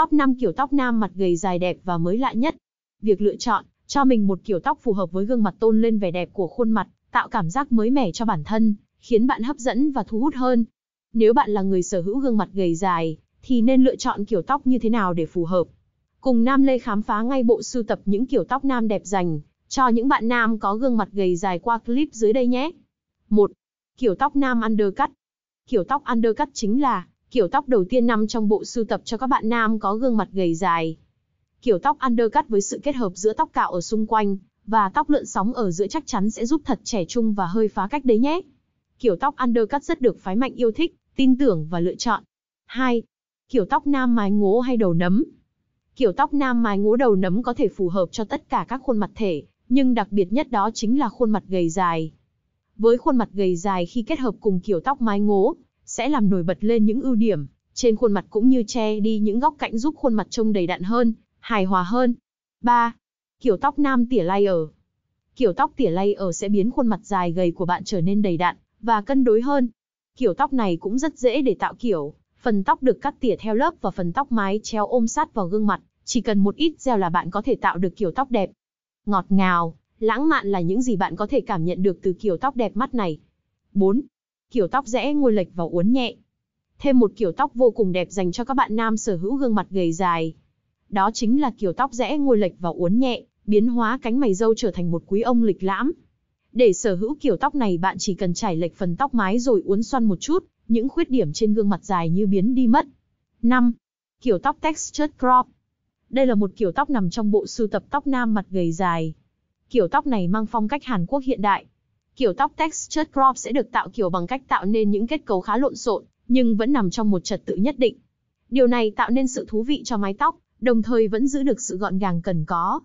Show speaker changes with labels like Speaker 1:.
Speaker 1: Top 5 kiểu tóc nam mặt gầy dài đẹp và mới lạ nhất. Việc lựa chọn, cho mình một kiểu tóc phù hợp với gương mặt tôn lên vẻ đẹp của khuôn mặt, tạo cảm giác mới mẻ cho bản thân, khiến bạn hấp dẫn và thu hút hơn. Nếu bạn là người sở hữu gương mặt gầy dài, thì nên lựa chọn kiểu tóc như thế nào để phù hợp. Cùng Nam Lê khám phá ngay bộ sưu tập những kiểu tóc nam đẹp dành cho những bạn nam có gương mặt gầy dài qua clip dưới đây nhé. 1. Kiểu tóc nam undercut. Kiểu tóc undercut chính là Kiểu tóc đầu tiên nằm trong bộ sưu tập cho các bạn nam có gương mặt gầy dài. Kiểu tóc undercut với sự kết hợp giữa tóc cạo ở xung quanh và tóc lượn sóng ở giữa chắc chắn sẽ giúp thật trẻ trung và hơi phá cách đấy nhé. Kiểu tóc undercut rất được phái mạnh yêu thích, tin tưởng và lựa chọn. 2. Kiểu tóc nam mái ngố hay đầu nấm. Kiểu tóc nam mái ngố đầu nấm có thể phù hợp cho tất cả các khuôn mặt thể, nhưng đặc biệt nhất đó chính là khuôn mặt gầy dài. Với khuôn mặt gầy dài khi kết hợp cùng kiểu tóc mái ngố, sẽ làm nổi bật lên những ưu điểm, trên khuôn mặt cũng như che đi những góc cạnh giúp khuôn mặt trông đầy đặn hơn, hài hòa hơn. 3. Kiểu tóc nam tỉa layer. Kiểu tóc tỉa layer sẽ biến khuôn mặt dài gầy của bạn trở nên đầy đặn và cân đối hơn. Kiểu tóc này cũng rất dễ để tạo kiểu, phần tóc được cắt tỉa theo lớp và phần tóc mái treo ôm sát vào gương mặt, chỉ cần một ít gel là bạn có thể tạo được kiểu tóc đẹp. Ngọt ngào, lãng mạn là những gì bạn có thể cảm nhận được từ kiểu tóc đẹp mắt này. 4 kiểu tóc rẽ ngôi lệch và uốn nhẹ. Thêm một kiểu tóc vô cùng đẹp dành cho các bạn nam sở hữu gương mặt gầy dài. Đó chính là kiểu tóc rẽ ngôi lệch và uốn nhẹ, biến hóa cánh mày râu trở thành một quý ông lịch lãm. Để sở hữu kiểu tóc này bạn chỉ cần trải lệch phần tóc mái rồi uốn xoăn một chút, những khuyết điểm trên gương mặt dài như biến đi mất. 5. Kiểu tóc textured crop. Đây là một kiểu tóc nằm trong bộ sưu tập tóc nam mặt gầy dài. Kiểu tóc này mang phong cách Hàn Quốc hiện đại, Kiểu tóc textured crop sẽ được tạo kiểu bằng cách tạo nên những kết cấu khá lộn xộn, nhưng vẫn nằm trong một trật tự nhất định. Điều này tạo nên sự thú vị cho mái tóc, đồng thời vẫn giữ được sự gọn gàng cần có.